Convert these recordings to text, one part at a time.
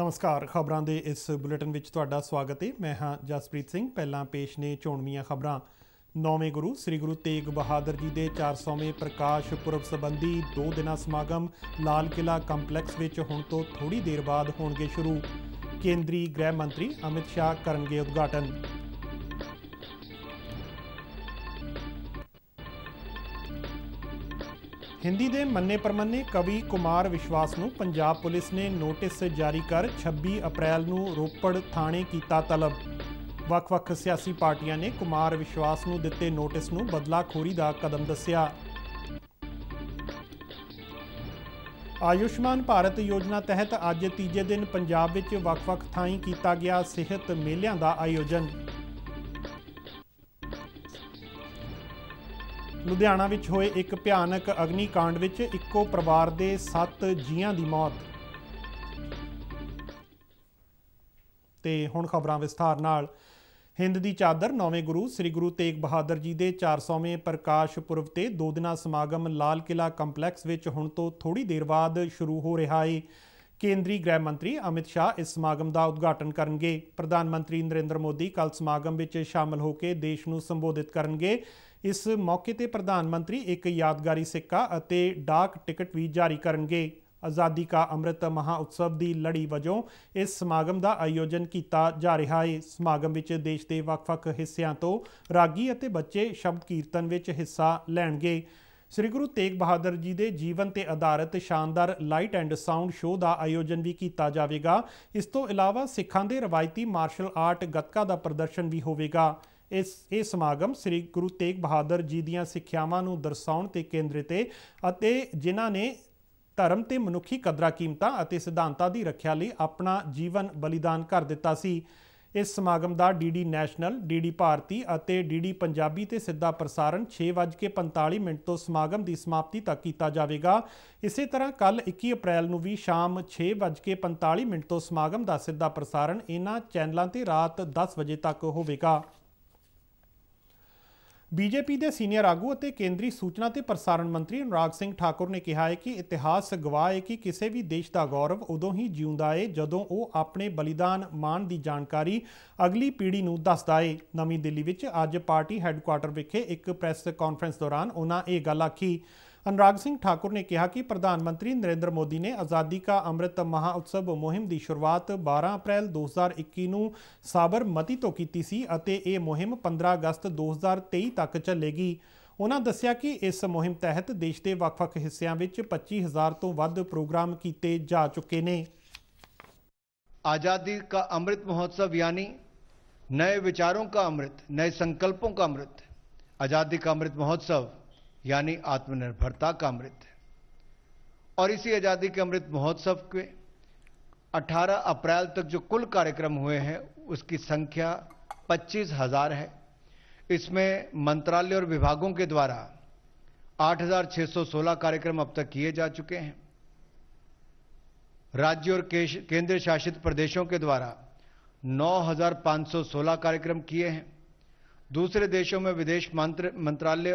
ਨਮਸਕਾਰ ਖਬਰਾਂ ਦੇ ਇਸ ਬੁਲੇਟਿਨ ਵਿੱਚ ਤੁਹਾਡਾ ਸਵਾਗਤ ਹੈ ਮੈਂ ਹਾਂ ਜਸਪ੍ਰੀਤ ਸਿੰਘ ਪਹਿਲਾਂ ਪੇਸ਼ ਨੇ ਚੋਣਵੀਆਂ ਖਬਰਾਂ ਨੌਵੇਂ ਗੁਰੂ ਸ੍ਰੀ ਗੁਰੂ ਤੇਗ ਬਹਾਦਰ ਜੀ ਦੇ 400ਵੇਂ ਪ੍ਰਕਾਸ਼ ਪੁਰਬ ਸੰਬੰਧੀ ਦੋ ਦਿਨਾਂ ਸਮਾਗਮ ਲਾਲ ਕਿਲਾ ਕੰਪਲੈਕਸ ਵਿੱਚ ਹੁਣ ਤੋਂ ਥੋੜੀ ਦੇਰ ਬਾਅਦ ਹੋਣਗੇ ਸ਼ੁਰੂ ਕੇਂਦਰੀ ਗ੍ਰਹਿ ਮੰਤਰੀ ਅਮਿਤ ਸ਼ਾਹ ਕਰਨਗੇ ਉਦਘਾਟਨ ਹਿੰਦੀ ਦੇ ਮੰਨੇ ਪਰਮੰਨੇ ਕਵੀ ਕੁਮਾਰ ਵਿਸ਼ਵਾਸ ਨੂੰ ਪੰਜਾਬ ਪੁਲਿਸ ਨੇ ਨੋਟਿਸ ਜਾਰੀ ਕਰ 26 ਅਪ੍ਰੈਲ ਨੂੰ ਰੋਪੜ ਥਾਣੇ ਕੀਤਾ ਤਲਬ ਵੱਖ-ਵੱਖ ਸਿਆਸੀ ਪਾਰਟੀਆਂ ਨੇ ਕੁਮਾਰ ਵਿਸ਼ਵਾਸ ਨੂੰ ਦਿੱਤੇ ਨੋਟਿਸ ਨੂੰ ਬਦਲਾਖੋਰੀ ਦਾ ਕਦਮ ਦੱਸਿਆ ਆਯੁਸ਼ਮਾਨ ਭਾਰਤ ਯੋਜਨਾ ਤਹਿਤ ਅੱਜ ਤੀਜੇ ਦਿਨ ਪੰਜਾਬ ਵਿੱਚ ਵੱਖ-ਵੱਖ ਥਾਈਂ ਕੀਤਾ ਗਿਆ ਸਿਹਤ ਮੇਲਿਆਂ ਦਾ ਆਯੋਜਨ ਲੁਧਿਆਣਾ ਵਿੱਚ ਹੋਏ ਇੱਕ ਭਿਆਨਕ ਅਗਨੀ ਕਾਂਡ ਵਿੱਚ ਇੱਕੋ ਪਰਿਵਾਰ ਦੇ 7 ਜੀਆਂ ਦੀ ਮੌਤ ਤੇ ਹੁਣ ਖਬਰਾਂ ਵਿਸਥਾਰ ਨਾਲ ਹਿੰਦ ਦੀ ਚਾਦਰ ਨੌਵੇਂ ਗੁਰੂ ਸ੍ਰੀ ਗੁਰੂ ਤੇਗ ਬਹਾਦਰ ਜੀ ਦੇ 400ਵੇਂ ਪ੍ਰਕਾਸ਼ ਪੁਰਬ ਤੇ ਦੋ ਦਿਨਾ ਸਮਾਗਮ ਲਾਲ ਕਿਲਾ ਕੰਪਲੈਕਸ ਵਿੱਚ ਹੁਣ ਤੋਂ ਥੋੜੀ ਦੇਰ ਬਾਅਦ ਸ਼ੁਰੂ ਹੋ ਰਿਹਾ ਹੈ ਕੇਂਦਰੀ ਗ੍ਰਹਿ ਮੰਤਰੀ ਅਮਿਤ ਸ਼ਾਹ ਇਸ ਸਮਾਗਮ ਦਾ ਉਦਘਾਟਨ ਕਰਨਗੇ ਪ੍ਰਧਾਨ ਮੰਤਰੀ ਨਰਿੰਦਰ ਮੋਦੀ ਕੱਲ ਸਮਾਗਮ ਵਿੱਚ ਸ਼ਾਮਲ ਹੋ ਕੇ ਦੇਸ਼ ਨੂੰ ਸੰਬੋਧਿਤ ਕਰਨਗੇ ਇਸ ਮੌਕੇ ਤੇ ਪ੍ਰਧਾਨ ਮੰਤਰੀ ਇੱਕ ਯਾਦਗਾਰੀ ਸਿੱਕਾ ਅਤੇ ਡਾਕ ਟਿਕਟ ਵੀ ਜਾਰੀ ਕਰਨਗੇ ਆਜ਼ਾਦੀ ਕਾ ਅੰਮ੍ਰਿਤ ਮਹਾਉਤਸਵ ਦੀ ਲੜੀ ਵਜੋਂ ਇਸ ਸਮਾਗਮ ਦਾ ਆਯੋਜਨ ਕੀਤਾ ਜਾ ਰਿਹਾ ਹੈ ਸਮਾਗਮ ਵਿੱਚ ਦੇਸ਼ ਦੇ ਵੱਖ-ਵੱਖ ਹਿੱਸਿਆਂ ਤੋਂ ਰਾਗੀ ਅਤੇ ਬੱਚੇ ਸ਼ਬਦ ਕੀਰਤਨ ਵਿੱਚ ਹਿੱਸਾ ਲੈਣਗੇ ਸ੍ਰੀ ਗੁਰੂ ਤੇਗ ਬਹਾਦਰ ਜੀ ਦੇ ਜੀਵਨ ਤੇ ਆਧਾਰਿਤ ਸ਼ਾਨਦਾਰ ਲਾਈਟ ਐਂਡ ਸਾਊਂਡ ਸ਼ੋਅ ਦਾ ਆਯੋਜਨ ਵੀ ਕੀਤਾ ਜਾਵੇਗਾ ਇਸ ਤੋਂ ਇਲਾਵਾ ਸਿੱਖਾਂ ਦੇ ਰਵਾਇਤੀ ਮਾਰਸ਼ਲ ਆਰਟ ਗੱਤਕਾ ਦਾ ਪ੍ਰਦਰਸ਼ਨ ਵੀ ਹੋਵੇਗਾ ਇਸ ਇਹ ਸਮਾਗਮ ਸ੍ਰੀ ਗੁਰੂ ਤੇਗ ਬਹਾਦਰ ਜੀ ਦੀਆਂ ਸਿੱਖਿਆਵਾਂ ਨੂੰ ਦਰਸਾਉਣ ਤੇ ਕੇਂਦਰਿਤ ਹੈ ਅਤੇ ਜਿਨ੍ਹਾਂ ਨੇ ਧਰਮ ਤੇ ਮਨੁੱਖੀ ਕਦਰਾਂ ਕੀਮਤਾਂ ਅਤੇ ਸਿਧਾਂਤਾਂ ਦੀ ਰੱਖਿਆ ਲਈ ਆਪਣਾ ਜੀਵਨ ਬਲੀਦਾਨ ਕਰ ਦਿੱਤਾ ਸੀ ਇਸ ਸਮਾਗਮ ਦਾ ਡੀਡੀ ਨੈਸ਼ਨਲ ਡੀਡੀ ਭਾਰਤੀ ਅਤੇ ਡੀਡੀ ਪੰਜਾਬੀ ਤੇ ਸਿੱਧਾ ਪ੍ਰਸਾਰਣ 6:45 ਮਿੰਟ ਤੋਂ ਸਮਾਗਮ ਦੀ ਸਮਾਪਤੀ ਤੱਕ ਕੀਤਾ ਜਾਵੇਗਾ ਇਸੇ ਤਰ੍ਹਾਂ ਕੱਲ 21 ਅਪ੍ਰੈਲ ਨੂੰ ਵੀ ਸ਼ਾਮ 6:45 ਮਿੰਟ ਤੋਂ ਸਮਾਗਮ ਦਾ ਸਿੱਧਾ ਪ੍ਰਸਾਰਣ ਇਹਨਾਂ ਚੈਨਲਾਂ ਤੇ ਰਾਤ 10 ਵਜੇ ਤੱਕ ਹੋਵੇਗਾ ਬੀਜੇਪੀ ਦੇ ਸੀਨੀਅਰ ਆਗੂ ਅਤੇ ਕੇਂਦਰੀ ਸੂਚਨਾ ਤੇ ਪ੍ਰਸਾਰਣ ਮੰਤਰੀ ਅਨੁਰਾਗ ਸਿੰਘ ਠਾਕੁਰ ਨੇ ਕਿਹਾ ਹੈ ਕਿ ਇਤਿਹਾਸ ਗਵਾਹ ਹੈ ਕਿ ਕਿਸੇ ਵੀ ਦੇਸ਼ ਦਾ ਗੌਰਵ ਉਦੋਂ ਹੀ ਜਿਉਂਦਾ ਹੈ ਜਦੋਂ ਉਹ ਆਪਣੇ ਬਲੀਦਾਨ ਮਾਣ ਦੀ ਜਾਣਕਾਰੀ ਅਗਲੀ ਪੀੜ੍ਹੀ ਨੂੰ ਦੱਸਦਾ ਹੈ ਨਵੀਂ ਦਿੱਲੀ ਵਿੱਚ ਅੱਜ ਪਾਰਟੀ ਹੈੱਡਕੁਆਰਟਰ ਵਿਖੇ ਇੱਕ ਪ੍ਰੈਸ ਕਾਨਫਰੰਸ ਦੌਰਾਨ ਉਹਨਾਂ ਇਹ ਗੱਲ ਆਖੀ अनुराग सिंह ठाकुर ने कहा कि प्रधानमंत्री नरेंद्र मोदी ने आज़ादी का अमृत ਮਹਾਉਤਸਵ ਮੁਹਿੰਮ ਦੀ ਸ਼ੁਰੂਆਤ 12 ਅਪ੍ਰੈਲ 2021 ਨੂੰ ਸਾਬਰਮਤੀ ਤੋਂ ਕੀਤੀ ਸੀ ਅਤੇ ਇਹ ਮੁਹਿੰਮ 15 ਅਗਸਤ 2023 ਤੱਕ ਚੱਲੇਗੀ ਉਹਨਾਂ ਦੱਸਿਆ ਕਿ ਇਸ ਮੁਹਿੰਮ ਤਹਿਤ ਦੇਸ਼ ਦੇ ਵੱਖ-ਵੱਖ ਹਿੱਸਿਆਂ ਵਿੱਚ 25000 ਤੋਂ ਵੱਧ ਪ੍ਰੋਗਰਾਮ ਕੀਤੇ ਜਾ ਚੁੱਕੇ ਨੇ आज़ादी का अमृत महोत्सव यानी नए विचारों का अमृत नए संकल्पों का अमृत आज़ादी का अमृत महोत्सव यानी आत्मनिर्भरता का अमृत है और इसी आजादी के अमृत महोत्सव के 18 अप्रैल तक जो कुल कार्यक्रम हुए हैं उसकी संख्या पच्चीस हजार है इसमें मंत्रालय और विभागों के द्वारा 8,616 कार्यक्रम अब तक किए जा चुके हैं राज्य और केंद्र शासित प्रदेशों के द्वारा 9,516 कार्यक्रम किए हैं दूसरे देशों में विदेश मंत्रालय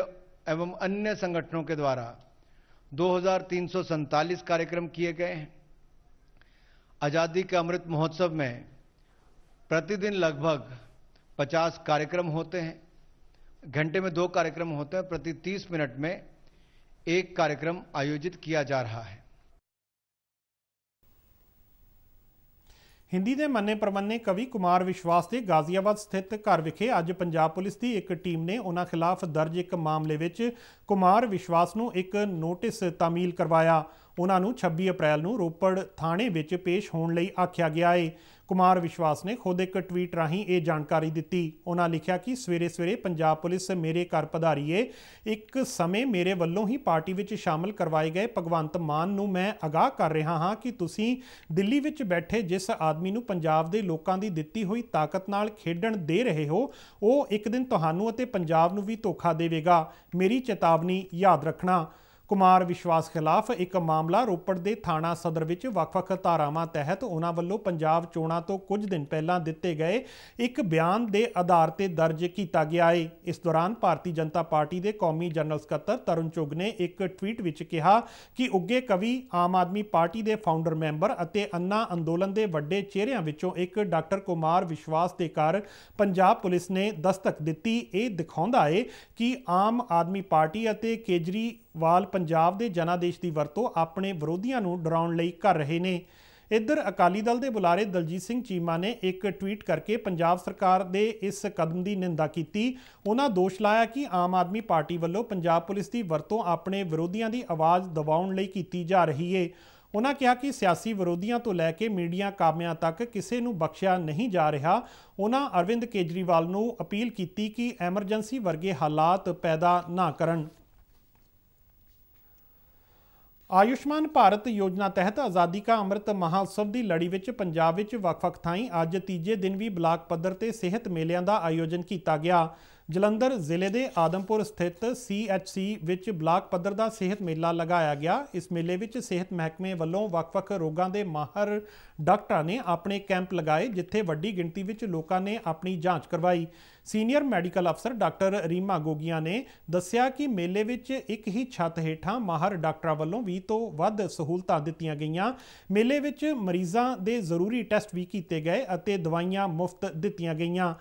एवं अन्य संगठनों के द्वारा दो कार्यक्रम किए गए हैं आज़ादी के अमृत महोत्सव में प्रतिदिन लगभग 50 कार्यक्रम होते हैं घंटे में दो कार्यक्रम होते हैं प्रति 30 मिनट में एक कार्यक्रम आयोजित किया जा रहा है ਹਿੰਦੀ ਦੇ ਮੰਨੇ ਪ੍ਰਮੰਨੇ ਕਵੀ ਕੁਮਾਰ ਵਿਸ਼ਵਾਸ ਦੇ ਗਾਜ਼ੀਆਬਾਦ ਸਥਿਤ ਘਰ ਵਿਖੇ ਅੱਜ ਪੰਜਾਬ ਪੁਲਿਸ ਦੀ ਇੱਕ ਟੀਮ ਨੇ ਉਹਨਾਂ ਖਿਲਾਫ ਦਰਜ ਇੱਕ ਮਾਮਲੇ ਵਿੱਚ ਕੁਮਾਰ ਵਿਸ਼ਵਾਸ ਨੂੰ ਇੱਕ ਨੋਟਿਸ ਤਾਮੀਲ ਕਰਵਾਇਆ ਉਹਨਾਂ ਨੂੰ 26 ਅਪ੍ਰੈਲ ਨੂੰ ਰੋਪੜ ਥਾਣੇ ਵਿੱਚ ਪੇਸ਼ ਹੋਣ ਲਈ ਆਖਿਆ ਗਿਆ ਹੈ ਕੁਮਾਰ ਵਿਸ਼ਵਾਸ ਨੇ ਖੁਦ ਇੱਕ ਟਵੀਟ ਰਾਹੀਂ ਇਹ ਜਾਣਕਾਰੀ ਦਿੱਤੀ ਉਹਨਾਂ ਲਿਖਿਆ ਕਿ ਸਵੇਰੇ-ਸਵੇਰੇ ਪੰਜਾਬ ਪੁਲਿਸ ਮੇਰੇ ਘਰ ਪਧਾਰੀਏ ਇੱਕ ਸਮੇਂ ਮੇਰੇ ਵੱਲੋਂ ਹੀ ਪਾਰਟੀ ਵਿੱਚ ਸ਼ਾਮਲ ਕਰਵਾਏ ਗਏ ਭਗਵੰਤ ਮਾਨ ਨੂੰ ਮੈਂ ਅਗਾਹ ਕਰ ਰਿਹਾ ਹਾਂ ਕਿ ਤੁਸੀਂ ਦਿੱਲੀ ਵਿੱਚ ਬੈਠੇ ਜਿਸ ਆਦਮੀ ਨੂੰ ਪੰਜਾਬ ਦੇ ਲੋਕਾਂ ਦੀ ਦਿੱਤੀ ਹੋਈ ਤਾਕਤ ਨਾਲ ਖੇਡਣ ਦੇ ਰਹੇ ਹੋ ਉਹ ਇੱਕ ਦਿਨ ਤੁਹਾਨੂੰ ਅਤੇ ਪੰਜਾਬ ਨੂੰ ਵੀ ਧੋਖਾ ਦੇਵੇਗਾ ਮੇਰੀ ਚੇਤਾਵਨੀ ਚੇਤਾਵਨੀ ਯਾਦ ਰੱਖਣਾ ਕੁਮਾਰ ਵਿਸ਼ਵਾਸ ਖਿਲਾਫ ਇੱਕ ਮਾਮਲਾ ਰੋਪੜ ਦੇ ਥਾਣਾ ਸਦਰ ਵਿੱਚ ਵੱਖ-ਵੱਖ ਧਾਰਾਵਾਂ ਤਹਿਤ ਉਹਨਾਂ ਵੱਲੋਂ ਪੰਜਾਬ ਚੋਣਾਂ ਤੋਂ ਕੁਝ ਦਿਨ ਪਹਿਲਾਂ ਦਿੱਤੇ ਗਏ ਇੱਕ ਬਿਆਨ ਦੇ ਆਧਾਰ ਤੇ ਦਰਜ ਕੀਤਾ ਗਿਆ ਹੈ ਇਸ ਦੌਰਾਨ ਭਾਰਤੀ ਜਨਤਾ ਪਾਰਟੀ ਦੇ ਕੌਮੀ ਜਨਰਲ ਸਕੱਤਰ ਤਰੁਣ ਚੁਗ ਨੇ ਇੱਕ ਟਵੀਟ ਵਿੱਚ ਕਿਹਾ ਕਿ ਉੱਗੇ ਕਵੀ ਆਮ ਆਦਮੀ ਪਾਰਟੀ ਦੇ ਫਾਊਂਡਰ ਮੈਂਬਰ ਅਤੇ ਅੰਨਾ ਅੰਦੋਲਨ ਦੇ ਵੱਡੇ ਚਿਹਰਿਆਂ ਵਿੱਚੋਂ ਇੱਕ ਡਾਕਟਰ ਕੁਮਾਰ ਵਿਸ਼ਵਾਸ ਦੇ ਘਰ ਪੰਜਾਬ ਪੁਲਿਸ ਨੇ ਦਸਤਕ ਦਿੱਤੀ ਇਹ ਦਿਖਾਉਂਦਾ ਹੈ ਕਿ ਆਮ ਆਦਮੀ ਪਾਰਟੀ ਅਤੇ ਕੇਜਰੀ ਵਾਲ ਪੰਜਾਬ ਦੇ ਜਨਾਦੇਸ਼ ਦੀ ਵਰਤੋਂ ਆਪਣੇ ਵਿਰੋਧੀਆਂ ਨੂੰ ਡਰਾਉਣ ਲਈ ਕਰ ਰਹੇ ਨੇ ਇੱਧਰ ਅਕਾਲੀ ਦਲ ਦੇ ਬੁਲਾਰੇ ਦਲਜੀਤ ਸਿੰਘ ਚੀਮਾ ਨੇ ਇੱਕ ਟਵੀਟ ਕਰਕੇ ਪੰਜਾਬ ਸਰਕਾਰ ਦੇ ਇਸ ਕਦਮ ਦੀ ਨਿੰਦਾ ਕੀਤੀ ਉਹਨਾਂ ਦੋਸ਼ ਲਾਇਆ ਕਿ ਆਮ ਆਦਮੀ ਪਾਰਟੀ ਵੱਲੋਂ ਪੰਜਾਬ ਪੁਲਿਸ ਦੀ ਵਰਤੋਂ ਆਪਣੇ ਵਿਰੋਧੀਆਂ ਦੀ ਆਵਾਜ਼ ਦਬਾਉਣ ਲਈ ਕੀਤੀ ਜਾ ਰਹੀ ਹੈ ਉਹਨਾਂ ਕਿਹਾ ਕਿ ਸਿਆਸੀ ਵਿਰੋਧੀਆਂ ਤੋਂ ਲੈ ਕੇ ਮੀਡੀਆ ਕਾਮਿਆਂ ਤੱਕ ਕਿਸੇ ਨੂੰ ਬਖਸ਼ਿਆ ਨਹੀਂ ਜਾ ਰਿਹਾ ਉਹਨਾਂ ਅਰਵਿੰਦ ਕੇਜਰੀਵਾਲ ਨੂੰ ਅਪੀਲ ਕੀਤੀ ਕਿ ਐਮਰਜੈਂਸੀ ਵਰਗੇ ਹਾਲਾਤ ਪੈਦਾ ਨਾ ਕਰਨ ਆਯੁਸ਼ਮਾਨ ਭਾਰਤ ਯੋਜਨਾ ਤਹਿਤ ਆਜ਼ਾਦੀ ਕਾ ਅੰਮ੍ਰਿਤ ਮਹਾਉਤਸਵ ਦੀ ਲੜੀ ਵਿੱਚ ਪੰਜਾਬ ਵਿੱਚ ਵੱਖ-ਵੱਖ ਥਾਈਂ ਅੱਜ ਤੀਜੇ ਦਿਨ ਵੀ ਬਲਾਕ ਪੱਧਰ ਤੇ ਸਿਹਤ ਮੇਲਿਆਂ ਦਾ ਆਯੋਜਨ ਕੀਤਾ ਗਿਆ ਜਲੰਧਰ ਜ਼ਿਲ੍ਹੇ ਦੇ ਆਦਮਪੁਰ ਸਥਿਤ ਸੀਐਚਸੀ ਵਿੱਚ ਬਲਾਕ ਪੱਧਰ ਦਾ ਸਿਹਤ ਮੇਲਾ ਲਗਾਇਆ ਗਿਆ ਇਸ ਮੇਲੇ ਵਿੱਚ ਸਿਹਤ ਮਹਿਕਮੇ ਵੱਲੋਂ ਵੱਖ-ਵੱਖ ਰੋਗਾਂ ਦੇ ਮਾਹਰ ਡਾਕਟਰਾਂ ਨੇ ਆਪਣੇ ਕੈਂਪ ਲਗਾਏ ਜਿੱਥੇ ਵੱਡੀ ਗਿਣਤੀ ਵਿੱਚ ਲੋਕਾਂ ਨੇ ਆਪਣੀ ਜਾਂਚ ਕਰਵਾਈ ਸੀਨੀਅਰ ਮੈਡੀਕਲ ਅਫਸਰ ਡਾਕਟਰ ਰੀਮਾ ਗੋਗੀਆਂ ਨੇ ਦੱਸਿਆ ਕਿ ਮੇਲੇ ਵਿੱਚ ਇੱਕ ਹੀ ਛੱਤ ਹੇਠਾਂ ਮਾਹਰ ਡਾਕਟਰਾਂ ਵੱਲੋਂ 20 ਤੋਂ ਵੱਧ ਸਹੂਲਤਾਂ ਦਿੱਤੀਆਂ ਗਈਆਂ ਮੇਲੇ ਵਿੱਚ ਮਰੀਜ਼ਾਂ ਦੇ ਜ਼ਰੂਰੀ ਟੈਸਟ ਵੀ ਕੀਤੇ ਗਏ ਅਤੇ ਦਵਾਈਆਂ ਮੁਫਤ ਦਿੱਤੀਆਂ ਗਈਆਂ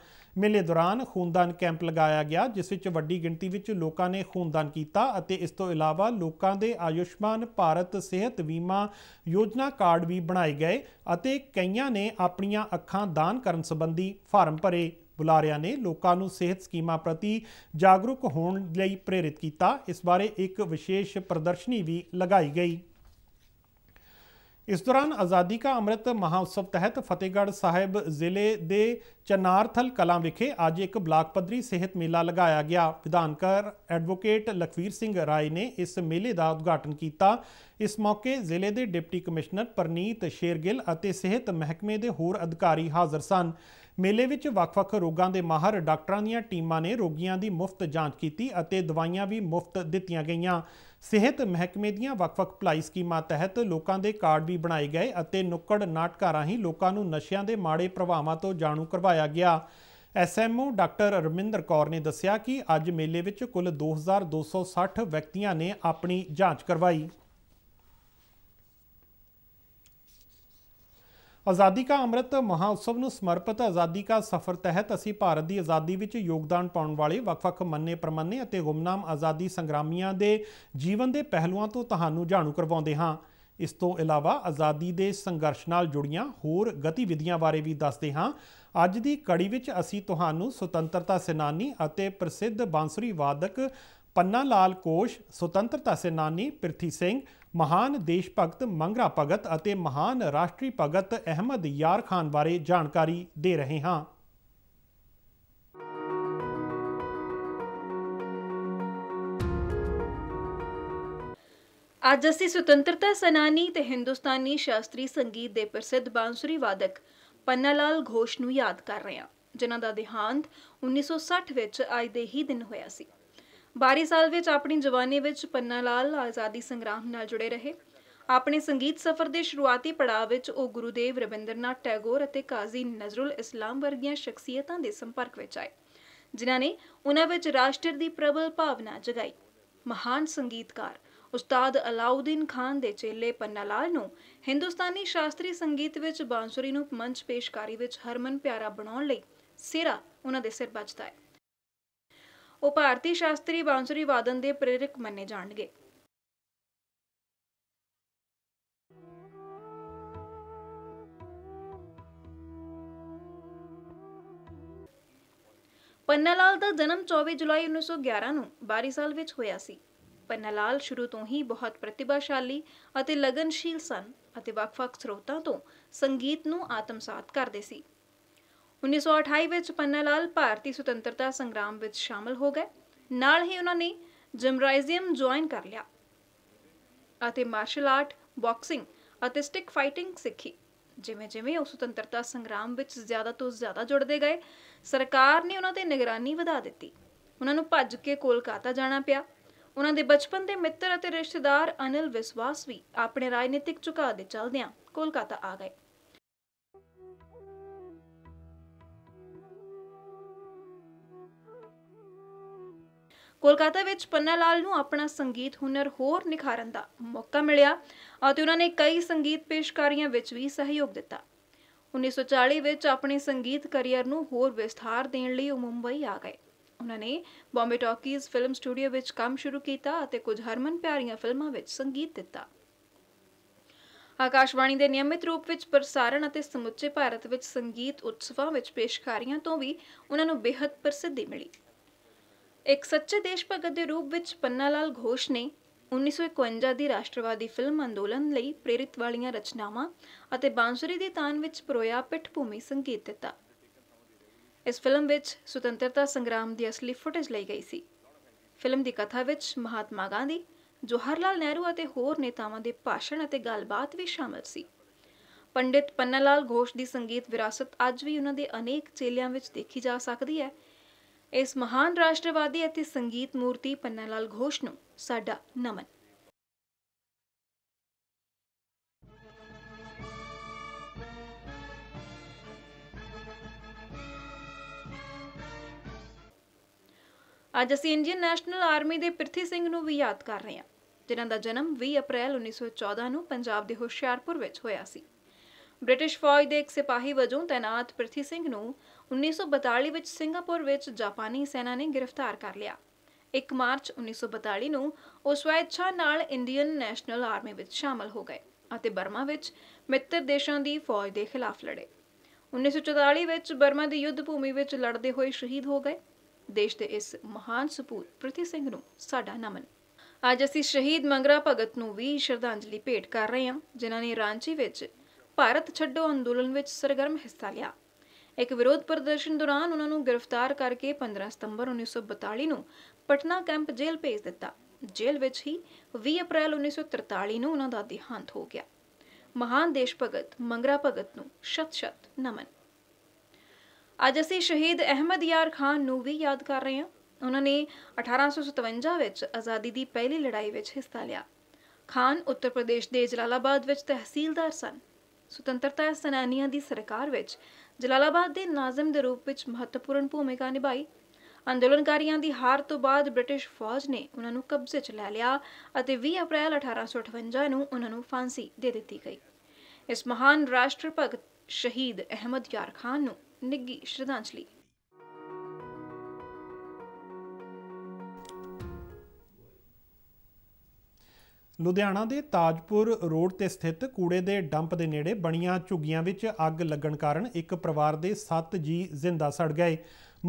ਮੇਲੇ ਦੌਰਾਨ ਖੂਨਦਾਨ ਕੈਂਪ ਲਗਾਇਆ ਗਿਆ ਜਿਸ ਵਿੱਚ ਵੱਡੀ ਗਿਣਤੀ ਵਿੱਚ ਲੋਕਾਂ ਨੇ ਖੂਨਦਾਨ ਕੀਤਾ ਅਤੇ ਇਸ ਤੋਂ ਇਲਾਵਾ ਲੋਕਾਂ ਦੇ ਆਯੁਸ਼ਮਾਨ ਭਾਰਤ ਸਿਹਤ ਬੀਮਾ ਯੋਜਨਾ ਕਾਰਡ ਵੀ ਬਣਾਏ ਗਏ ਅਤੇ ਕਈਆਂ ਨੇ ਆਪਣੀਆਂ ਅੱਖਾਂ ਦਾਨ ਕਰਨ ਸੰਬੰਧੀ ਫਾਰਮ ਭਰੇ ਬੁਲਾਰਿਆਂ ਨੇ ਲੋਕਾਂ ਨੂੰ ਸਿਹਤ ਸਕੀਮਾਂ ਪ੍ਰਤੀ ਜਾਗਰੂਕ ਹੋਣ ਲਈ ਪ੍ਰੇਰਿਤ ਕੀਤਾ ਇਸ ਬਾਰੇ ਇੱਕ ਵਿਸ਼ੇਸ਼ ਪ੍ਰਦਰਸ਼ਨੀ ਵੀ ਲਗਾਈ ਗਈ ਇਸ ਦੌਰਾਨ ਆਜ਼ਾਦੀ ਕਾ ਅੰਮ੍ਰਿਤ ਮਹਾਉਤਸਵ ਤਹਿਤ ਫਤਿਹਗੜ੍ਹ ਸਾਹਿਬ ਜ਼ਿਲ੍ਹੇ ਦੇ ਚਨਾਰਥਲ ਕਲਾਂ ਵਿਖੇ ਅੱਜ ਇੱਕ ਬਲਾਕ ਪੱਧਰੀ ਸਿਹਤ ਮੇਲਾ ਲਗਾਇਆ ਗਿਆ ਵਿਧਾਨਕਾਰ ਐਡਵੋਕੇਟ ਲਖਵੀਰ ਸਿੰਘ ਰਾਏ ਨੇ ਇਸ ਮੇਲੇ ਦਾ ਉਦਘਾਟਨ ਕੀਤਾ ਇਸ ਮੌਕੇ ਜ਼ਿਲ੍ਹੇ ਦੇ ਡਿਪਟੀ ਕਮਿਸ਼ਨਰ ਪਰਨੀਤ ਸ਼ੇਰਗਿੱਲ ਅਤੇ ਸਿਹਤ ਮਹਿਕਮੇ ਦੇ ਹੋਰ ਅਧਿਕਾਰੀ ਹਾਜ਼ਰ ਸਨ ਮੇਲੇ ਵਿੱਚ ਵੱਖ-ਵੱਖ ਰੋਗਾਂ ਦੇ ਮਾਹਰ ਡਾਕਟਰਾਂ ਦੀਆਂ ਟੀਮਾਂ ਨੇ ਰੋਗੀਆਂ ਦੀ ਮੁਫਤ ਜਾਂਚ ਕੀਤੀ ਅਤੇ ਦਵਾਈਆਂ ਵੀ ਮੁਫਤ ਦਿੱਤੀਆਂ ਗਈਆਂ ਸਿਹਤ ਮਹਿਕਮੇ ਦੀਆਂ ਵੱਖ-ਵੱਖ ਭਲਾਈ ਸਕੀਮਾਂ ਤਹਿਤ ਲੋਕਾਂ ਦੇ ਕਾਰਡ ਵੀ ਬਣਾਏ ਗਏ ਅਤੇ ਨੁੱਕੜ ਨਾਟਕਾਂ ਰਾਹੀਂ ਲੋਕਾਂ ਨੂੰ ਨਸ਼ਿਆਂ ਦੇ ਮਾੜੇ ਪ੍ਰਭਾਵਾਂ ਤੋਂ ਜਾਣੂ ਕਰਵਾਇਆ ਗਿਆ ਐਸਐਮਓ ਡਾਕਟਰ ਰਮਿੰਦਰ ਕੌਰ ਨੇ ਦੱਸਿਆ ਕਿ ਅੱਜ ਮੇਲੇ ਵਿੱਚ ਕੁੱਲ 2260 ਵਿਅਕਤੀਆਂ ਨੇ ਆਪਣੀ ਜਾਂਚ ਕਰਵਾਈ ਆਜ਼ਾਦੀ ਕਾ ਅੰਮ੍ਰਿਤ ਮਹਾਉਤਸਵ ਨੂੰ ਸਮਰਪਿਤ ਆਜ਼ਾਦੀ ਕਾ ਸਫ਼ਰ ਤਹਿਤ ਅਸੀਂ ਭਾਰਤ ਦੀ ਆਜ਼ਾਦੀ ਵਿੱਚ ਯੋਗਦਾਨ ਪਾਉਣ ਵਾਲੇ ਵੱਖ-ਵੱਖ ਮੰਨੇ ਪ੍ਰਮੰਨੇ ਅਤੇ ਗੁਮਨਾਮ ਆਜ਼ਾਦੀ ਸੰਗਰਾਮੀਆਂ ਦੇ ਜੀਵਨ ਦੇ ਪਹਿਲੂਆਂ ਤੋਂ ਤੁਹਾਨੂੰ ਜਾਣੂ ਕਰਵਾਉਂਦੇ ਹਾਂ ਇਸ ਤੋਂ ਇਲਾਵਾ ਆਜ਼ਾਦੀ ਦੇ ਸੰਘਰਸ਼ ਨਾਲ ਜੁੜੀਆਂ ਹੋਰ ਗਤੀਵਿਧੀਆਂ ਬਾਰੇ ਵੀ ਦੱਸਦੇ ਹਾਂ ਅੱਜ ਦੀ ਕੜੀ ਵਿੱਚ ਅਸੀਂ ਤੁਹਾਨੂੰ ਸੁਤੰਤਰਤਾ ਸੈਨਾਨੀ ਅਤੇ ਪ੍ਰਸਿੱਧ ਬਾਂਸੁਰੀ ਵਾਦਕ ਪੰਨਾ ਲਾਲ ਕੋਸ਼ ਸੁਤੰਤਰਤਾ ਸੈਨਾਨੀ ਪ੍ਰਿਥੀ ਸਿੰਘ ਮਹਾਨ ਦੇਸ਼ ਭਗਤ ਮੰਗਰਾ ਭਗਤ ਅਤੇ ਮਹਾਨ ਰਾਸ਼ਟਰੀ ਭਗਤ ਅਹਿਮਦ ਯਾਰ ਖਾਨ ਬਾਰੇ ਜਾਣਕਾਰੀ ਦੇ ਰਹੇ ਹਾਂ ਅੱਜ ਅਸੀਂ ਸੁਤੰਤਰਤਾ ਸੈਨਾਨੀ ਤੇ ਹਿੰਦੁਸਤਾਨੀ ਸ਼ਾਸਤਰੀ ਸੰਗੀਤ ਦੇ ਪ੍ਰਸਿੱਧ ਬਾਂਸੁਰੀ ਵਾਦਕ ਪੰਨਾ ਲਾਲ ਘੋਸ਼ ਨੂੰ ਯਾਦ ਕਰ ਰਹੇ ਹਾਂ ਜਿਨ੍ਹਾਂ ਦਾ ਦੇਹਾਂਤ 1960 ਵਿੱਚ ਅੱਜ ਦੇ ਹੀ ਦਿਨ ਹੋਇਆ ਸੀ 12 ਸਾਲ ਵਿੱਚ ਆਪਣੀ ਜਵਾਨੀ ਵਿੱਚ ਪੰਨਾ ਲਾਲ ਆਜ਼ਾਦੀ ਸੰਗਰਾਮ ਨਾਲ ਜੁੜੇ ਰਹੇ ਆਪਣੇ ਸੰਗੀਤ ਸਫ਼ਰ ਦੇ ਸ਼ੁਰੂਆਤੀ ਪੜਾਅ ਵਿੱਚ ਉਹ ਗੁਰੂਦੇਵ ਰਵਿੰਦਰਨਾਥ ਟੈਗੋਰ ਅਤੇ ਕਾਜ਼ੀ ਨਜ਼ਰੁਲ ਇਸਲਾਮ ਵਰਗੀਆਂ ਸ਼ਖਸੀਅਤਾਂ ਦੇ ਸੰਪਰਕ ਵਿੱਚ ਆਏ ਜਿਨ੍ਹਾਂ ਨੇ ਉਹਨਾਂ ਵਿੱਚ ਰਾਸ਼ਟਰ ਦੀ ਪ੍ਰਬਲ ਭਾਵਨਾ ਜਗਾਈ ਮਹਾਨ ਸੰਗੀਤਕਾਰ ਉਸਤਾਦ ਅਲਾਉਦੀਨ ਖਾਨ ਦੇ ਚੇਲੇ ਪੰਨਾ ਲਾਲ ਨੂੰ ਹਿੰਦੁਸਤਾਨੀ ਸ਼ਾਸਤਰੀ ਸੰਗੀਤ ਵਿੱਚ ਬਾਂਸੁਰੀ ਨੂੰ ਮੰਚ ਪੇਸ਼ਕਾਰੀ ਵਿੱਚ ਹਰਮਨ ਪਿਆਰਾ ਬਣਾਉਣ ਲਈ ਸਿਰਾ ਉਹਨਾਂ ਦੇ ਸਿਰ ਵੱਜਦਾ ਹੈ ਉਹ ਭਾਰਤੀ ਸ਼ਾਸਤਰੀ ਬਾਂਸੁਰੀ ਵਾਦਨ ਦੇ ਪ੍ਰੇਰਕ ਮੰਨੇ ਜਾਣਗੇ ਪੰਨਾ ਲਾਲ ਦਾ ਜਨਮ 24 ਜੁਲਾਈ 1911 ਨੂੰ ਬਾਰੀ ਸਾਲ ਵਿੱਚ ਹੋਇਆ ਸੀ ਪੰਨਾ ਲਾਲ ਸ਼ੁਰੂ ਤੋਂ ਹੀ ਬਹੁਤ ਪ੍ਰਤਿਭਾਸ਼ਾਲੀ ਅਤੇ ਲਗਨਸ਼ੀਲ ਸਨ ਅਤੇ ਵੱਖ-ਵੱਖ ਸਰੋਤਾਂ ਤੋਂ ਸੰਗੀਤ ਨੂੰ ਆਤਮਸਾਤ ਕਰਦੇ ਸੀ 1928 ਵਿੱਚ ਪੰਨਾ ਲਾਲ ਭਾਰਤੀ ਸੁਤੰਤਰਤਾ ਸੰਗਰਾਮ ਵਿੱਚ ਸ਼ਾਮਲ ਹੋ ਗਏ ਨਾਲ ਹੀ ਉਹਨਾਂ ਨੇ ਜਿਮਰਾਈਜ਼ੀਅਮ ਜੁਆਇਨ ਕਰ ਲਿਆ ਅਤੇ ਮਾਰਸ਼ਲ ਆਰਟ ਬਾਕਸਿੰਗ ਅਤੇ ਸਟਿਕ ਫਾਈਟਿੰਗ ਸਿੱਖੀ ਜਿਵੇਂ-ਜਿਵੇਂ ਉਹ ਸੁਤੰਤਰਤਾ ਸੰਗਰਾਮ ਵਿੱਚ ਜ਼ਿਆਦਾ ਤੋਂ ਜ਼ਿਆਦਾ ਜੁੜਦੇ ਗਏ ਸਰਕਾਰ ਨੇ ਉਹਨਾਂ ਤੇ ਨਿਗਰਾਨੀ ਵਧਾ ਦਿੱਤੀ ਉਹਨਾਂ ਨੂੰ ਭੱਜ ਕੇ ਕੋਲਕਾਤਾ ਜਾਣਾ ਪਿਆ ਉਹਨਾਂ ਦੇ ਬਚਪਨ ਦੇ ਮਿੱਤਰ ਅਤੇ ਰਿਸ਼ਤੇਦਾਰ ਅਨਿਲ ਵਿਸਵਾਸ ਵੀ ਆਪਣੇ ਰਾਜਨੀਤਿਕ ਝੁਕਾਅ ਦੇ ਚਲਦਿਆਂ ਕੋਲਕਾਤਾ ਆ ਗਏ ਕੋਲਕਾਤਾ ਵਿੱਚ ਪੰਨਾ ਲਾਲ ਨੂੰ ਆਪਣਾ ਸੰਗੀਤ ਹੁਨਰ ਹੋਰ ਨਿਖਾਰਨ ਦਾ ਮੌਕਾ ਮਿਲਿਆ ਅਤੇ ਉਹਨਾਂ ਨੇ ਕਈ ਸੰਗੀਤ ਪੇਸ਼ਕਾਰੀਆਂ ਵਿੱਚ ਵੀ ਸਹਿਯੋਗ ਦਿੱਤਾ 1940 ਵਿੱਚ ਆਪਣੇ ਸੰਗੀਤ ਕੈਰੀਅਰ ਨੂੰ ਹੋਰ ਵਿਸਥਾਰ ਦੇਣ ਲਈ ਉਹ ਮੁੰਬਈ ਆ ਗਏ ਉਹਨਾਂ ਨੇ ਬੰਬੇ ਟਾਕੀਜ਼ ਫਿਲਮ ਸਟੂਡੀਓ ਵਿੱਚ ਕੰਮ ਸ਼ੁਰੂ ਕੀਤਾ ਅਤੇ ਕੁਝ ਹਰਮਨ ਪਿਆਰੀਆਂ ਫਿਲਮਾਂ ਵਿੱਚ ਸੰਗੀਤ ਦਿੱਤਾ ਆਕਾਸ਼ਵਾਣੀ ਦੇ ਨਿਯਮਿਤ ਰੂਪ ਵਿੱਚ ਪ੍ਰਸਾਰਣ ਅਤੇ ਸਮੁੱਚੇ ਭਾਰਤ ਵਿੱਚ ਸੰਗੀਤ ਉਤਸਵਾਂ ਵਿੱਚ ਪੇਸ਼ਕਾਰੀਆਂ ਤੋਂ ਵੀ ਉਹਨਾਂ ਨੂੰ ਬੇਹੱਦ ਪ੍ਰਸਿੱਧੀ ਮਿਲੀ ਇੱਕ ਸੱਚੇ ਦੇਸ਼ ਭਗਤ ਦੇ ਰੂਪ ਵਿੱਚ ਪੰਨਾ ਲਾਲ ਘੋਸ਼ ਨੇ 1951 ਦੀ ਰਾਸ਼ਟਰਵਾਦੀ ਫਿਲਮ ਅੰਦੋਲਨ ਲਈ ਪ੍ਰੇਰਿਤ ਵਾਲੀਆਂ ਰਚਨਾਵਾਂ ਅਤੇ ਬਾਂਸੁਰੀ ਦੀ ਤਾਨ ਵਿੱਚ ਪਰੋਇਆ ਪਿੱਠ ਭੂਮੀ ਸੰਗੀਤ ਦਿੱਤਾ ਇਸ ਫਿਲਮ ਵਿੱਚ ਸੁਤੰਤਰਤਾ ਸੰਗਰਾਮ ਦੀ ਅਸਲੀ ਫੁਟੇਜ ਲਈ ਗਈ ਸੀ ਫਿਲਮ ਦੀ ਕਥਾ ਵਿੱਚ ਮਹਾਤਮਾ ਗਾਂਧੀ ਜਵਾਹਰ ਲਾਲ ਨਹਿਰੂ ਅਤੇ ਹੋਰ ਨੇਤਾਵਾਂ ਦੇ ਭਾਸ਼ਣ ਅਤੇ ਗੱਲਬਾਤ ਵੀ ਸ਼ਾਮਲ ਸੀ ਪੰਡਿਤ ਪੰਨਾ ਲਾਲ ਘੋਸ਼ ਦੀ ਸੰਗੀਤ ਵਿਰਾਸਤ ਅੱਜ ਵੀ ਉਹਨਾਂ ਦੇ ਅਨੇਕ ਚੇਲਿਆਂ ਵਿੱਚ ਦੇਖੀ ਜਾ ਸਕਦੀ ਹੈ ਇਸ ਮਹਾਨ ਰਾਸ਼ਟਰਵਾਦੀ ਅਤੇ ਸੰਗੀਤ ਮੂਰਤੀ ਪੰਨਾ ਲਾਲ ਘੋਸ਼ ਨੂੰ ਸਾਡਾ ਨਮਨ ਅੱਜ ਅਸੀਂ ਇੰਡੀਅਨ ਨੈਸ਼ਨਲ ਆਰਮੀ ਦੇ ਪ੍ਰਿਥੀ ਸਿੰਘ ਨੂੰ ਵੀ ਯਾਦ ਕਰ ਰਹੇ ਹਾਂ ਜਿਨ੍ਹਾਂ ਦਾ ਜਨਮ 20 ਅਪ੍ਰੈਲ 1914 ਨੂੰ ਪੰਜਾਬ ਦੇ ਹੁਸ਼ਿਆਰਪੁਰ ਵਿੱਚ ਹੋਇਆ ਸੀ ਬ੍ਰਿਟਿਸ਼ ਫੌਜ ਦੇ ਇੱਕ ਸਿਪਾਹੀ ਵਜੋਂ ਤਾਇਨਾਤ ਪ੍ਰਿਥੀ ਸਿੰਘ ਨੂੰ 1942 ਵਿੱਚ ਸਿੰਗਾਪੁਰ ਵਿੱਚ ਜਾਪਾਨੀ ਸੈਨਾ ਨੇ ਗ੍ਰਿਫਤਾਰ ਕਰ ਲਿਆ 1 ਮਾਰਚ 1942 ਨੂੰ ਉਹ ਸਵੈਚਾ ਨਾਲ ਇੰਡੀਅਨ ਨੈਸ਼ਨਲ ਆਰਮੀ ਵਿੱਚ ਸ਼ਾਮਲ ਹੋ ਗਏ ਅਤੇ ਬਰਮਾ ਵਿੱਚ ਮਿੱਤਰ ਦੇਸ਼ਾਂ ਦੀ ਫੌਜ ਦੇ ਖਿਲਾਫ ਲੜੇ 1944 ਵਿੱਚ ਬਰਮਾ ਦੀ ਯੁੱਧ ਭੂਮੀ ਵਿੱਚ ਲੜਦੇ ਹੋਏ ਸ਼ਹੀਦ ਹੋ ਗਏ ਦੇਸ਼ ਦੇ ਇਸ ਮਹਾਨ ਸਪੂਤ ਪ੍ਰਿਥੀ ਸਿੰਘ ਨੂੰ ਸਾਡਾ ਨਮਨ ਅੱਜ ਅਸੀਂ ਸ਼ਹੀਦ ਮੰਗਰਾ ਭਗਤ ਨੂੰ ਵੀ ਸ਼ਰਧਾਂਜਲੀ ਭੇਟ ਕਰ ਰਹੇ ਹਾਂ ਜਿਨ੍ਹਾਂ ਨੇ ਰਾਂਚੀ ਵਿੱਚ ਭਾਰਤ ਛੱਡੋ ਅੰਦੋਲਨ ਵਿੱਚ ਸਰਗਰਮ ਹਿੱਸਾ ਲਿਆ ਇੱਕ ਵਿਰੋਧ ਪ੍ਰਦਰਸ਼ਨ ਦੌਰਾਨ ਉਹਨਾਂ ਨੂੰ ਗ੍ਰਿਫਤਾਰ ਕਰਕੇ 15 ਸਤੰਬਰ 1942 ਨੂੰ ਪਟਨਾ ਕੈਂਪ ਜੇਲ੍ਹ ਭੇਜ ਦਿੱਤਾ ਜੇਲ੍ਹ ਵਿੱਚ ਹੀ 20 ਅਪ੍ਰੈਲ 1943 ਨੂੰ ਉਹਨਾਂ ਦਾ ਦੇਹਾਂਤ ਹੋ ਗਿਆ ਮਹਾਨ ਦੇਸ਼ ਭਗਤ ਮੰਗਰਾ ਭਗਤ ਨੂੰ ਸ਼ਤ-ਸ਼ਤ ਨਮਨ ਅੱਜ ਅਸੀਂ ਸ਼ਹੀਦ ਅਹਿਮਦ ਯਾਰ ਖਾਨ ਨੂੰ ਵੀ ਯਾਦ ਕਰ ਰਹੇ ਹਾਂ ਉਹਨਾਂ ਨੇ 1857 ਵਿੱਚ ਆਜ਼ਾਦੀ ਦੀ ਪਹਿਲੀ ਲੜਾਈ ਵਿੱਚ ਹਿੱਸਾ ਲਿਆ ਖਾਨ ਉੱਤਰ ਪ੍ਰਦੇਸ਼ ਦੇ ਜਲਾਲਾਬਾਦ ਵਿੱਚ ਤਹਿਸੀਲਦਾਰ ਸਨ ਸੁਤੰਤਰਤਾ ਸੈਨਾਨੀਆਂ ਦੀ ਸਰਕਾਰ ਵਿੱਚ ਜਲਾਲਾਬਾਦ ਦੇ ਨਾਜ਼ਮ ਦੇ ਰੂਪ ਵਿੱਚ ਮਹੱਤਵਪੂਰਨ ਭੂਮਿਕਾ ਨਿਭਾਈ ਅੰਦੋਲਨਕਾਰੀਆਂ ਦੀ ਹਾਰ ਤੋਂ ਬਾਅਦ ਬ੍ਰਿਟਿਸ਼ ਫੌਜ ਨੇ ਉਹਨਾਂ ਨੂੰ ਕਬਜ਼ੇ 'ਚ ਲੈ ਲਿਆ ਅਤੇ 20 ਅਪ੍ਰੈਲ 1858 ਨੂੰ ਉਹਨਾਂ ਨੂੰ ਫਾਂਸੀ ਦੇ ਦਿੱਤੀ ਗਈ ਇਸ ਮਹਾਨ ਰਾਸ਼ਟਰ ਭਗਤ ਸ਼ਹੀਦ ਅਹਿਮਦ ਯਾਰ ਖਾਨ ਨੂੰ ਨਿੱਗੀ ਸ਼ਰਧਾਂਜਲੀ ਲੁਧਿਆਣਾ ਦੇ ਤਾਜਪੁਰ ਰੋਡ ਤੇ ਸਥਿਤ ਕੂੜੇ ਦੇ ਡੰਪ ਦੇ ਨੇੜੇ ਬਣੀਆਂ ਝੁੱਗੀਆਂ ਵਿੱਚ ਅੱਗ ਲੱਗਣ ਕਾਰਨ ਇੱਕ ਪਰਿਵਾਰ ਦੇ 7 ਜੀ ਜ਼ਿੰਦਾ ਸੜ ਗਏ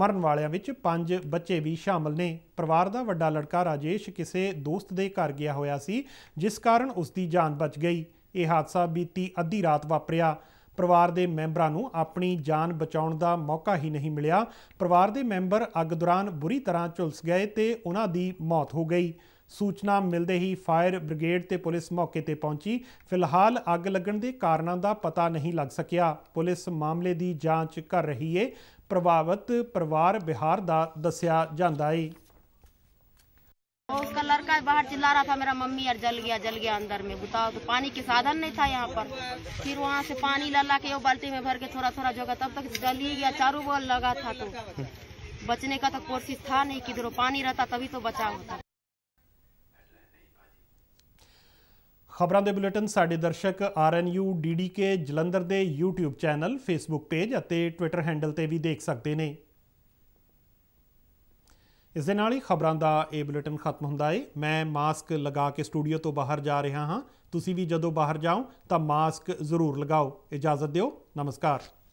ਮਰਨ ਵਾਲਿਆਂ ਵਿੱਚ 5 ਬੱਚੇ ਵੀ ਸ਼ਾਮਲ ਨੇ ਪਰਿਵਾਰ ਦਾ ਵੱਡਾ ਲੜਕਾ ਰਾਜੇਸ਼ ਕਿਸੇ ਦੋਸਤ ਦੇ ਘਰ ਗਿਆ ਹੋਇਆ ਸੀ ਜਿਸ ਕਾਰਨ ਉਸ ਦੀ ਜਾਨ ਬਚ ਗਈ ਇਹ ਹਾਦਸਾ ਬੀਤੀ ਅੱਧੀ ਰਾਤ ਵਾਪਰਿਆ ਪਰਿਵਾਰ ਦੇ ਮੈਂਬਰਾਂ ਨੂੰ ਆਪਣੀ ਜਾਨ ਬਚਾਉਣ ਦਾ ਮੌਕਾ ਹੀ ਨਹੀਂ ਮਿਲਿਆ ਪਰਿਵਾਰ ਦੇ ਮੈਂਬਰ ਅੱਗ ਦੌਰਾਨ ਬੁਰੀ ਤਰ੍ਹਾਂ ਝੁਲਸ ਗਏ ਤੇ ਉਹਨਾਂ ਦੀ ਮੌਤ ਹੋ ਗਈ सूचना मिलते ही फायर ब्रिगेड ਤੇ ਪੁਲਿਸ ਮੌਕੇ ਤੇ ਪਹੁੰਚੀ ਫਿਲਹਾਲ ਅੱਗ ਲੱਗਣ ਦੇ ਕਾਰਨਾਂ ਦਾ ਪਤਾ ਨਹੀਂ ਲੱਗ ਸਕਿਆ ਪੁਲਿਸ ਮਾਮਲੇ ਦੀ ਜਾਂਚ ਕਰ ਰਹੀ ਏ ਪ੍ਰਭਾਵਿਤ ਪਰਿਵਾਰ ਬਿਹਾਰ ਦਾ ਦੱਸਿਆ ਜਾਂਦਾ ਏ उसका लड़का बाहर चिल्ला रहा था मेरा मम्मी यार जल गया जल गया अंदर में बताओ तो पानी के साधन नहीं था यहाँ पर फिर वहाँ से पानी ला के वो बाल्टी में भर के थोड़ा थोड़ा जोगा तब तक जल ही गया चारों बॉल लगा था तो बचने का तो कोशिश था नहीं किधर पानी रहता तभी तो बचा होता ਖਬਰਾਂ ਦੇ ਬੁਲੇਟਿਨ ਸਾਡੇ ਦਰਸ਼ਕ RNU DDK ਜਲੰਧਰ ਦੇ YouTube ਚੈਨਲ Facebook ਪੇਜ ਅਤੇ Twitter ਹੈਂਡਲ ਤੇ ਵੀ ਦੇਖ ਸਕਦੇ ਨੇ ਇਸ ਦੇ ਨਾਲ ਹੀ ਖਬਰਾਂ ਦਾ ਇਹ ਬੁਲੇਟਿਨ ਖਤਮ ਹੁੰਦਾ ਹੈ ਮੈਂ ਮਾਸਕ ਲਗਾ ਕੇ ਸਟੂਡੀਓ ਤੋਂ ਬਾਹਰ ਜਾ ਰਿਹਾ ਹਾਂ ਤੁਸੀਂ ਵੀ ਜਦੋਂ ਬਾਹਰ ਜਾਓ ਤਾਂ ਮਾਸਕ ਜ਼ਰੂਰ ਲਗਾਓ ਇਜਾਜ਼ਤ ਦਿਓ ਨਮਸਕਾਰ